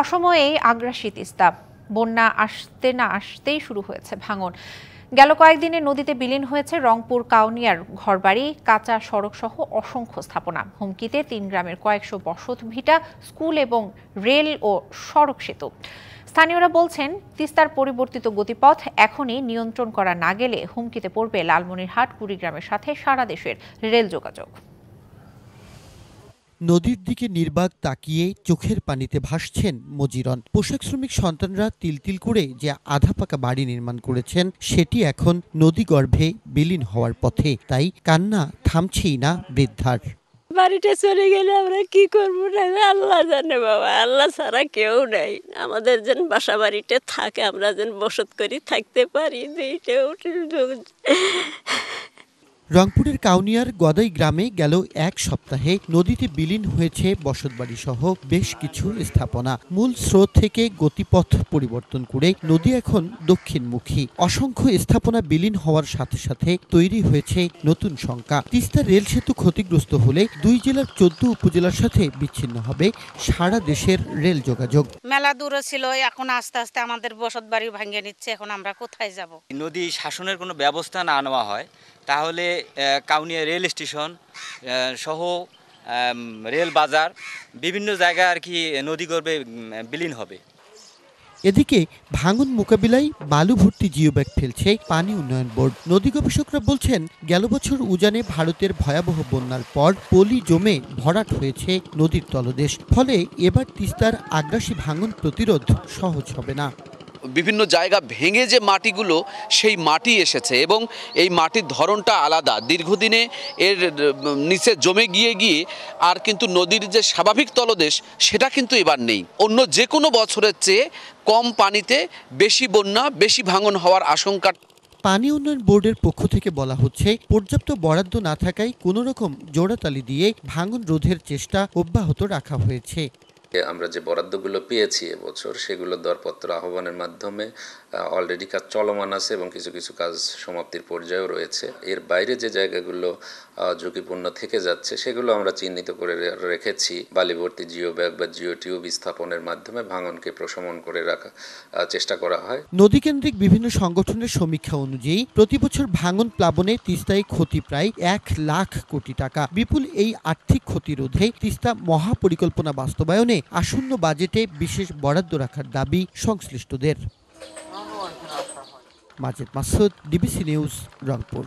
অসময়েই আগ্রাসী তিস্তা বন্যা আসতে না আসতেই শুরু হয়েছে ভাঙন গেল কয়েকদিনে নদীতে বিলীন হয়েছে রংপুর কাউনিয়ার ঘরবাড়ি কাঁচা সড়ক সহ অসংখ্য স্থাপনা হুমকিতে তিন গ্রামের কয়েকশো বসত ভিটা স্কুল এবং রেল ও সড়ক সেতু স্থানীয়রা বলছেন তিস্তার পরিবর্তিত গতিপথ এখনই নিয়ন্ত্রণ করা না গেলে হুমকিতে পড়বে লালমনিরহাট কুড়িগ্রামের সাথে সারা দেশের রেল যোগাযোগ নদীর দিকে নির্বাক তাকিয়ে চোখের পানিতে ভাসছেন মজিরন পোশাক শ্রমিক সন্তানরা তিল তিল করে যে আধা পাকা বাড়ি নির্মাণ করেছেন সেটি এখন নদী গর্ভে বিলীন হওয়ার পথে তাই কান্না থামছেই না বৃদ্ধার বাড়িটা চলে গেলে আমরা কি করবো না আল্লাহ জানে বাবা আল্লাহ ছাড়া কেউ নাই আমাদের যেন বাসা বাড়িটা থাকে আমরা যেন বসত করি থাকতে পারি দুইটা রংপুরের কাউনিয়ার গদাই গ্রামে গেল এক সপ্তাহে নদীতে বিলীন হয়েছে বসতবাড়ি সহ বেশ কিছু স্থাপনা মূল স্রোত থেকে গতিপথ পরিবর্তন করে নদী এখন দক্ষিণমুখী অসংখ্য স্থাপনা বিলীন হওয়ার সাথে সাথে তৈরি হয়েছে নতুন সংখ্যা তিস্তা রেল সেতু ক্ষতিগ্রস্ত হলে দুই জেলার চোদ্দ উপজেলার সাথে বিচ্ছিন্ন হবে সারা দেশের রেল যোগাযোগ মেলা দূরে ছিল এখন আস্তে আস্তে আমাদের বসতবাড়ি ভাঙিয়ে নিচ্ছে এখন আমরা কোথায় যাব নদী শাসনের কোনো ব্যবস্থা না নেওয়া হয় তাহলে কাউনিয়া রেল স্টেশন সহ রেল বাজার বিভিন্ন জায়গা আর কি নদীগর্ভে বিলীন হবে এদিকে ভাঙন মোকাবিলায় বালু ভর্তি জিও ব্যাগ ফেলছে পানি উন্নয়ন বোর্ড নদী গবেষকরা বলছেন গেল বছর উজানে ভারতের ভয়াবহ বন্যার পর পলি জমে ভরাট হয়েছে নদীর তলদেশ ফলে এবার তিস্তার আগ্রাসী ভাঙন প্রতিরোধ সহজ হবে না বিভিন্ন জায়গা ভেঙে যে মাটিগুলো সেই মাটি এসেছে এবং এই মাটির ধরনটা আলাদা দীর্ঘদিনে এর নিচে জমে গিয়ে গিয়ে আর কিন্তু নদীর যে স্বাভাবিক তলদেশ সেটা কিন্তু এবার নেই অন্য যে কোনো বছরের চেয়ে কম পানিতে বেশি বন্যা বেশি ভাঙন হওয়ার আশঙ্কা পানি উন্নয়ন বোর্ডের পক্ষ থেকে বলা হচ্ছে পর্যাপ্ত বরাদ্দ না থাকায় কোনো রকম জোড়াতালি দিয়ে ভাঙন রোধের চেষ্টা অব্যাহত রাখা হয়েছে আমরা যে বরাদ্দগুলো পেয়েছি এবছর সেগুলো দরপত্র আহ্বানের মাধ্যমে অলরেডি কাজ চলমান আছে এবং কিছু কিছু কাজ সমাপ্তির পর্যায়েও রয়েছে এর বাইরে যে জায়গাগুলো ঝুঁকিপূর্ণ থেকে যাচ্ছে সেগুলো আমরা চিহ্নিত করে রেখেছি বালিবর্তী জিও ব্যাগ বা জিও টিউব স্থাপনের মাধ্যমে ভাঙনকে প্রশমন করে রাখা চেষ্টা করা হয় নদীকেন্দ্রিক বিভিন্ন সংগঠনের সমীক্ষা অনুযায়ী প্রতি বছর ভাঙন প্লাবনে তিস্তায় ক্ষতি প্রায় এক লাখ কোটি টাকা বিপুল এই আর্থিক ক্ষতি রোধে তিস্তা মহাপরিকল্পনা বাস্তবায়নে আসন্ন বাজেটে বিশেষ বরাদ্দ রাখার দাবি সংশ্লিষ্টদের মাসুদ ডিবিসি নিউজ রংপুর